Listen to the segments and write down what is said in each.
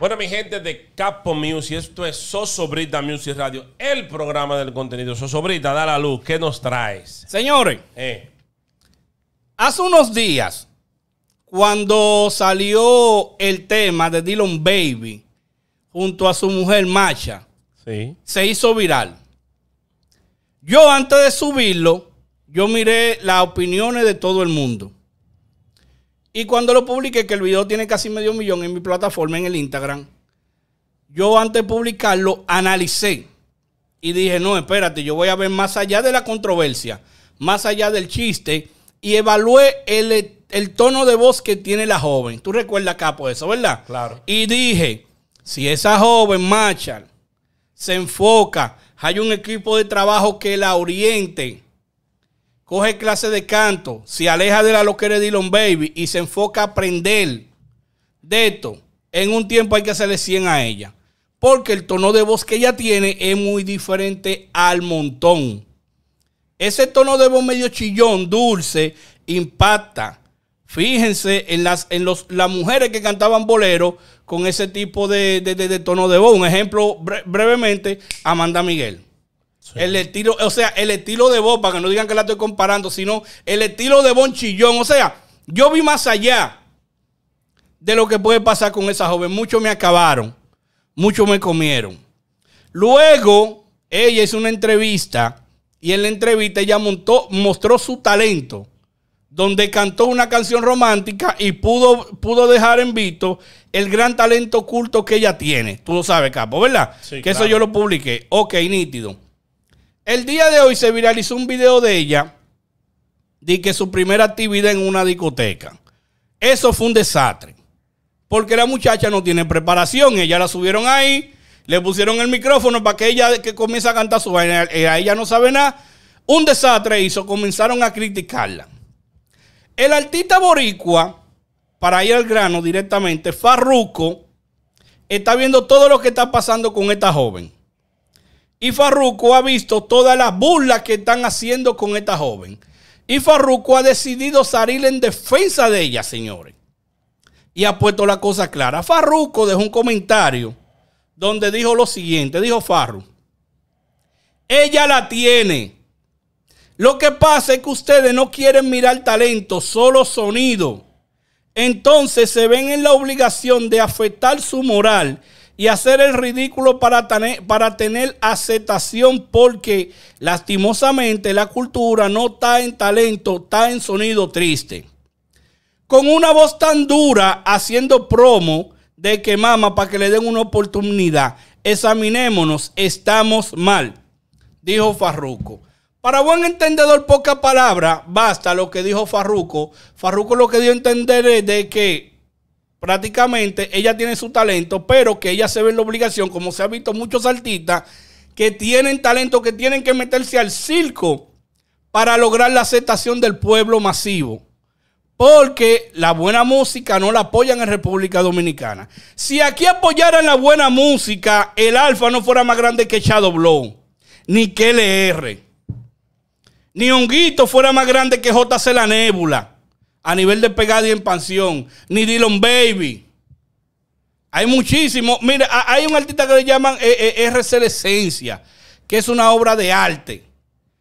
Bueno, mi gente de Capo Music, esto es Sosobrita Music Radio, el programa del contenido. Sosobrita, da la luz, ¿qué nos traes? Señores, eh. hace unos días, cuando salió el tema de Dylan Baby junto a su mujer Macha, se hizo viral. Yo antes de subirlo, yo miré las opiniones de todo el mundo. Y cuando lo publiqué, que el video tiene casi medio millón en mi plataforma, en el Instagram, yo antes de publicarlo analicé y dije, no, espérate, yo voy a ver más allá de la controversia, más allá del chiste, y evalué el, tono de voz que tiene la joven. Tú recuerdas, Capo, eso, ¿verdad? Claro. Y dije, si esa joven, marcha, se enfoca, hay un equipo de trabajo que la oriente coge clase de canto, se aleja de la loquera de Dylan Baby y se enfoca a aprender de esto. En un tiempo hay que hacerle 100 a ella. Porque el tono de voz que ella tiene es muy diferente al montón. Ese tono de voz medio chillón, dulce, impacta. Fíjense en las, en los, las mujeres que cantaban bolero con ese tipo de, de, tono de voz. Un ejemplo brevemente, Amanda Miguel. El estilo, o sea, el estilo de vos para que no digan que la estoy comparando, sino el estilo de Bonchillón, O sea, yo vi más allá de lo que puede pasar con esa joven. Muchos me acabaron, muchos me comieron. Luego, ella hizo una entrevista y en la entrevista ella montó, mostró su talento, donde cantó una canción romántica y pudo, pudo dejar en visto el gran talento oculto que ella tiene. Tú lo sabes, Capo, ¿verdad? que eso yo lo publiqué. Ok, nítido. El día de hoy se viralizó un video de ella de que su primera actividad en una discoteca. Eso fue un desastre. Porque la muchacha no tiene preparación. Ella la subieron ahí, le pusieron el micrófono para que ella que comience a cantar su vaina. Eh, ella no sabe nada. Un desastre hizo. Comenzaron a criticarla. El artista boricua, para ir al grano directamente, Farruco, está viendo todo lo que está pasando con esta joven. Y Farruco ha visto todas las burlas que están haciendo con esta joven. Y Farruco ha decidido salir en defensa de ella, señores. Y ha puesto la cosa clara. Farruco dejó un comentario donde dijo lo siguiente. Dijo Farru, ella la tiene. Lo que pasa es que ustedes no quieren mirar talento, solo sonido. Entonces se ven en la obligación de afectar su moral y hacer el ridículo para tener, para tener aceptación porque lastimosamente la cultura no está en talento, está en sonido triste. Con una voz tan dura haciendo promo de que mama para que le den una oportunidad. Examinémonos, estamos mal, dijo Farruco. Para buen entendedor, poca palabra, basta lo que dijo Farruco. Farruco lo que dio a entender es de que prácticamente ella tiene su talento, pero que ella se ve en la obligación, como se ha visto muchos artistas, que tienen talento, que tienen que meterse al circo para lograr la aceptación del pueblo masivo. Porque la buena música no la apoyan en República Dominicana. Si aquí apoyaran la buena música, el Alfa no fuera más grande que Shadow Blow, ni que LR, ni Honguito fuera más grande que JC La Nébula a nivel de pegada y pansión, ni Dylan Baby. Hay muchísimos. Mira, hay un artista que le llaman eh, eh, RC Esencia, que es una obra de arte.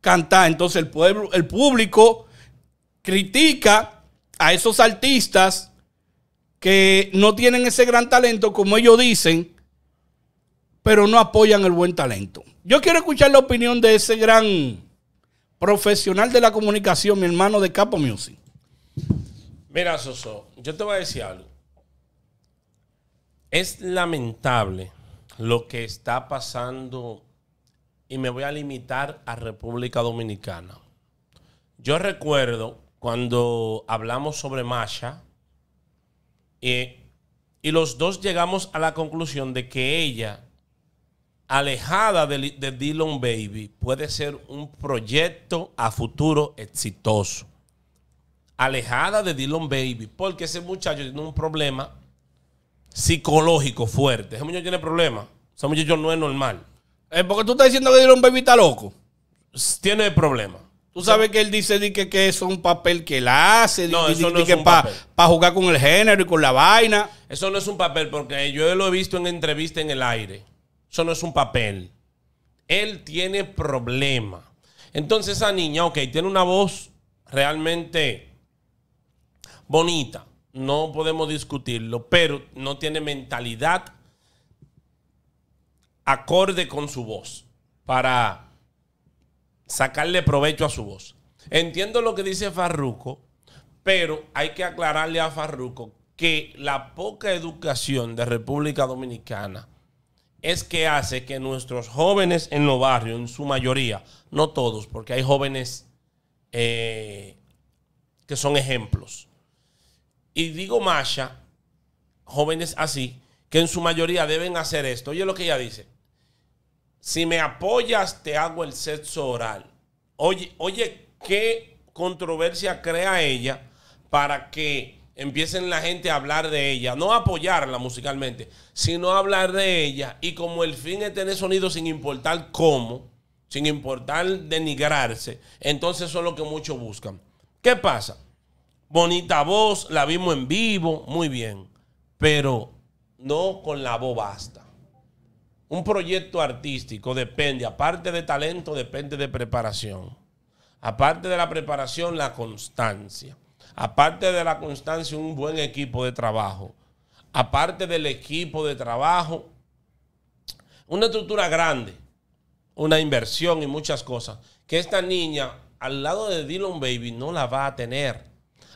Cantar. Entonces el, pueblo, el público critica a esos artistas que no tienen ese gran talento, como ellos dicen, pero no apoyan el buen talento. Yo quiero escuchar la opinión de ese gran profesional de la comunicación, mi hermano de Capo Music. Mira, Soso, yo te voy a decir algo. Es lamentable lo que está pasando y me voy a limitar a República Dominicana. Yo recuerdo cuando hablamos sobre Masha eh, y los dos llegamos a la conclusión de que ella, alejada de, de Dylan Baby, puede ser un proyecto a futuro exitoso alejada de Dylan Baby, porque ese muchacho tiene un problema psicológico fuerte. Ese muchacho tiene problemas. Ese muchacho no es normal. Eh, porque tú estás diciendo que Dylan Baby está loco. Tiene problemas. Tú sabes que él dice que, que eso es un papel que él hace, no, eso no que para jugar con el género y con la vaina. Eso no es un papel, porque yo lo he visto en entrevista en el aire. Eso no es un papel. Él tiene problemas. Entonces esa niña, ok, tiene una voz realmente bonita, no podemos discutirlo, pero no tiene mentalidad acorde con su voz para sacarle provecho a su voz. Entiendo lo que dice Farruco, pero hay que aclararle a Farruco que la poca educación de República Dominicana es que hace que nuestros jóvenes en los barrios, en su mayoría, no todos, porque hay jóvenes eh, que son ejemplos, y digo Masha, jóvenes así, que en su mayoría deben hacer esto. Oye lo que ella dice. Si me apoyas, te hago el sexo oral. Oye, oye, qué controversia crea ella para que empiecen la gente a hablar de ella. No apoyarla musicalmente, sino hablar de ella. Y como el fin es tener sonido sin importar cómo, sin importar denigrarse, entonces eso es lo que muchos buscan. ¿Qué pasa? bonita voz, la vimos en vivo, muy bien, pero no con la voz basta. Un proyecto artístico depende, aparte de talento, depende de preparación. Aparte de la preparación, la constancia. Aparte de la constancia, un buen equipo de trabajo. Aparte del equipo de trabajo, una estructura grande, una inversión y muchas cosas, que esta niña al lado de Dylan Baby no la va a tener.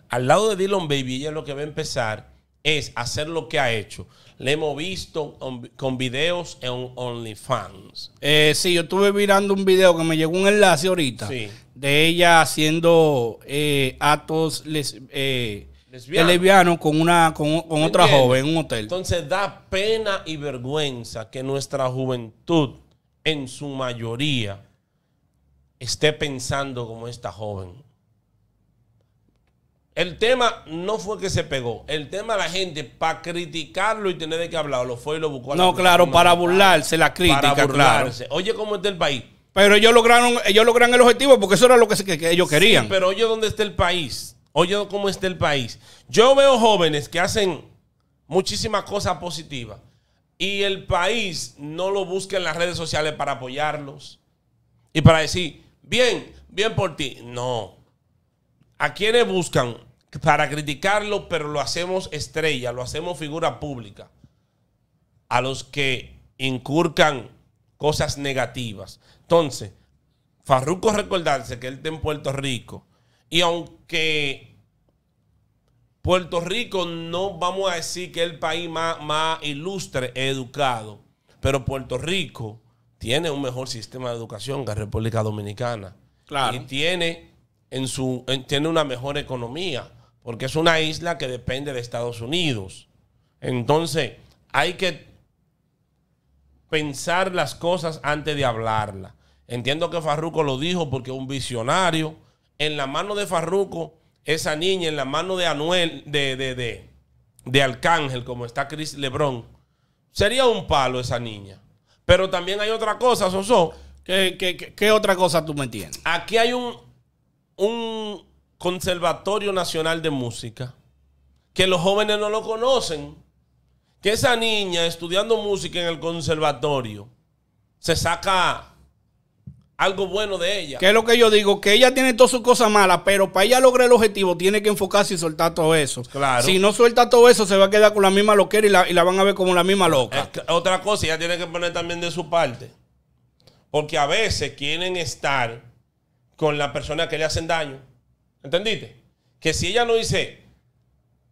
Al lado de Dylan Baby, ella lo que va a empezar es hacer lo que ha hecho. Le hemos visto con videos en OnlyFans. Eh, sí, yo estuve mirando un video que me llegó un enlace ahorita de ella haciendo atos eh, actos les, eh, con una con otra joven en un hotel. Entonces da pena y vergüenza que nuestra juventud en su mayoría esté pensando como esta joven. El tema no fue que se pegó. El tema la gente, para criticarlo y tener de qué lo fue y lo buscó. no, claro, para burlarse la crítica, para burlarse. Oye, ¿cómo está el país? Pero ellos lograron, ellos lograron el objetivo porque eso era lo que, ellos querían. pero oye, ¿dónde está el país? Oye, ¿cómo está el país? Yo veo jóvenes que hacen muchísimas cosas positivas y el país no lo busca en las redes sociales para apoyarlos y para decir, bien, bien por ti. No. ¿A quienes buscan para criticarlo, pero lo hacemos estrella, lo hacemos figura pública? A los que incurcan cosas negativas. Entonces, Farruco recordarse que él está en Puerto Rico. Y aunque Puerto Rico no vamos a decir que es el país más, más ilustre, educado, pero Puerto Rico tiene un mejor sistema de educación que la República Dominicana. Claro. Y tiene su, tiene una mejor economía, porque es una isla que depende de Estados Unidos. Entonces, hay que pensar las cosas antes de hablarlas. Entiendo que Farruco lo dijo porque es un visionario. En la mano de Farruco, esa niña, en la mano de Anuel, de, de, de, de Arcángel, como está Chris Lebron, sería un palo esa niña. Pero también hay otra cosa, Soso. qué otra cosa tú me entiendes? Aquí hay un un Conservatorio Nacional de Música, que los jóvenes no lo conocen, que esa niña estudiando música en el conservatorio se saca algo bueno de ella. Que es lo que yo digo, que ella tiene todas sus cosas malas, pero para ella lograr el objetivo tiene que enfocarse y soltar todo eso. Claro. Si no suelta todo eso, se va a quedar con la misma loquera y la, van a ver como la misma loca. otra cosa, ella tiene que poner también de su parte. Porque a veces quieren estar con la persona que le hacen daño. ¿Entendiste? Que si ella no dice,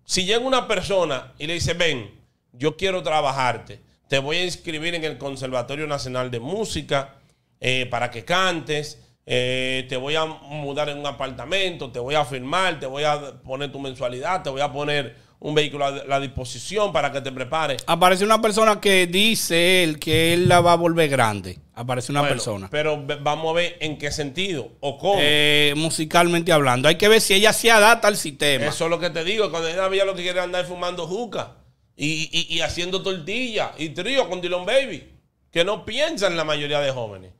si llega una persona y le dice, ven, yo quiero trabajarte, te voy a inscribir en el Conservatorio Nacional de Música eh, para que cantes, eh, te voy a mudar en un apartamento, te voy a firmar, te voy a poner tu mensualidad, te voy a poner un vehículo a la disposición para que te prepare Aparece una persona que dice él que él la va a volver grande. Aparece una persona. Pero vamos a ver en qué sentido o cómo. Eh, musicalmente hablando. Hay que ver si ella se adapta al sistema. Eso es lo que te digo. Cuando ella veía lo que quiere andar fumando juca y, haciendo tortilla y trío con Dylan Baby. Que no piensan la mayoría de jóvenes.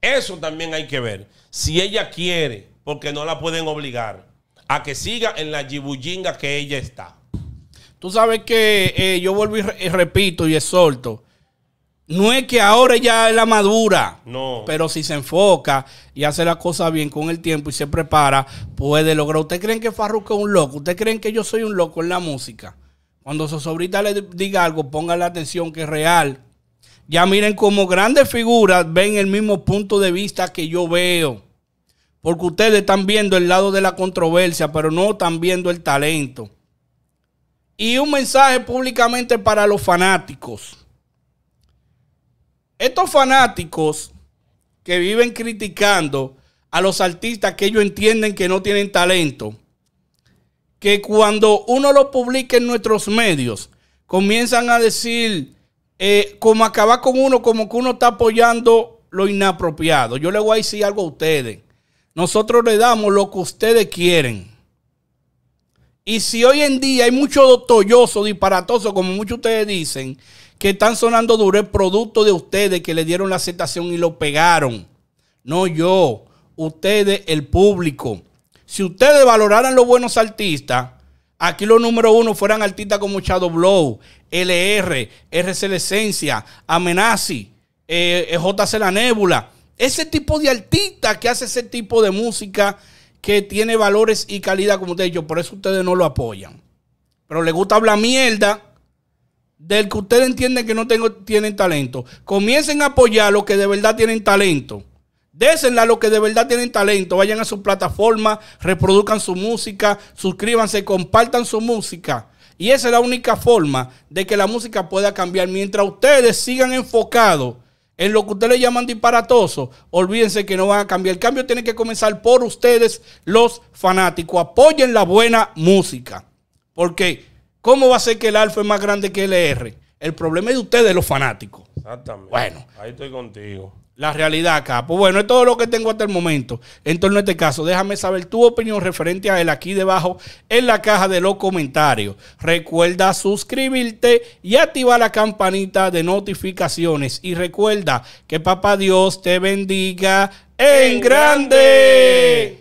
Eso también hay que ver. Si ella quiere, porque no la pueden obligar, a que siga en la yibuyinga que ella está. Tú sabes que eh, yo vuelvo y, y eh, repito y exhorto. No es que ahora ya es la madura. No. Pero si se enfoca y hace las cosas bien con el tiempo y se prepara, puede lograr. ¿Ustedes creen que Farruko es un loco? ¿Ustedes creen que yo soy un loco en la música? Cuando sobrita le diga algo, pongan la atención que es real. Ya miren cómo grandes figuras ven el mismo punto de vista que yo veo. Porque ustedes están viendo el lado de la controversia, pero no están viendo el talento. Y un mensaje públicamente para los fanáticos. Estos fanáticos que viven criticando a los artistas que ellos entienden que no tienen talento, que cuando uno lo publica en nuestros medios, comienzan a decir, eh, como acabar con uno, como que uno está apoyando lo inapropiado. Yo le voy a decir algo a ustedes. Nosotros le damos lo que ustedes quieren. Y si hoy en día hay mucho tolloso, disparatoso, como muchos ustedes dicen, que están sonando duro, es producto de ustedes que le dieron la aceptación y lo pegaron. No yo, ustedes, el público. Si ustedes valoraran los buenos artistas, aquí los número uno fueran artistas como Shadow Blow, LR, RC Esencia, Amenazi, eh, eh, JC La Nébula. Ese tipo de artistas que hace ese tipo de música que tiene valores y calidad, como usted dicho, por eso ustedes no lo apoyan. Pero les gusta hablar mierda del que ustedes entienden que no tengo, tienen talento. Comiencen a apoyar a los que de verdad tienen talento. Désenla a los que de verdad tienen talento. Vayan a su plataforma, reproduzcan su música, suscríbanse, compartan su música. Y esa es la única forma de que la música pueda cambiar. Mientras ustedes sigan enfocados en lo que ustedes le llaman disparatoso, olvídense que no van a cambiar. El cambio tiene que comenzar por ustedes, los fanáticos. Apoyen la buena música. Porque, ¿cómo va a ser que el alfa es más grande que el R? El problema es de ustedes, los fanáticos. Exactamente. Bueno. Ahí estoy contigo la realidad acá. Pues bueno, es todo lo que tengo hasta el momento en torno a este caso. Déjame saber tu opinión referente a él aquí debajo en la caja de los comentarios. Recuerda suscribirte y activar la campanita de notificaciones. Y recuerda que papá Dios te bendiga en grande.